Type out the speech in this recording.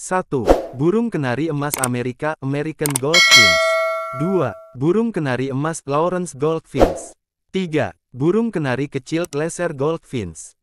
1. Burung Kenari Emas Amerika American Goldfinch 2. Burung Kenari Emas Lawrence Goldfinch 3. Burung Kenari Kecil Lesser Goldfinch